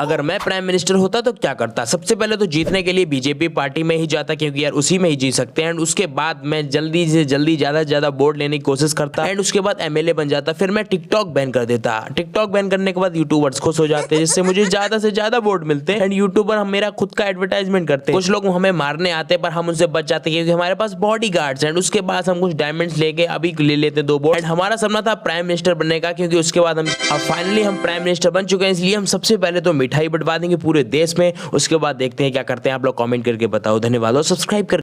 अगर मैं prime minister होता तो क्या करता सबसे पहले तो जीतने के लिए बीजेपी पार्टी में ही जाता क्योंकि यार उसी में ही जीत सकते हैं एंड उसके बाद मैं जल्दी से जल्दी ज़्यादा से ज़्यादा वोट लेने की कोशिश करता एंड उसके बाद एमएलए बन जाता फिर मैं टिकटॉक बैन कर देता टिकटॉक बैन करने के बाद यूट्यूबर्स खुश हो जाते जिससे मुझे ज़्यादा से ज़्यादा वोट मिलते एंड यूट्यूबर हम मेरा खुद का एडवर्टाइजमेंट करते कुछ लोग हमें मारने आते पर हम उनसे बच जाते क्योंकि हमारे पास बॉडी गार्ड्स एंड उसके बाद हम कुछ डायमंड लेके अभी ले लेते दो वोट एंड हमारा सपना था प्राइम मिनिस्टर बनने का क्योंकि उसके बाद हम फाइनली हम प्राइम मिनिस्टर बन चुके हैं इसलिए हम सबसे पहले तो मिठाई बंटवा देंगे पूरे देश में उसके बाद देखते हैं क्या करते हैं आप लोग कॉमेंट करके बताओ धन्यवाद और सब्सक्राइब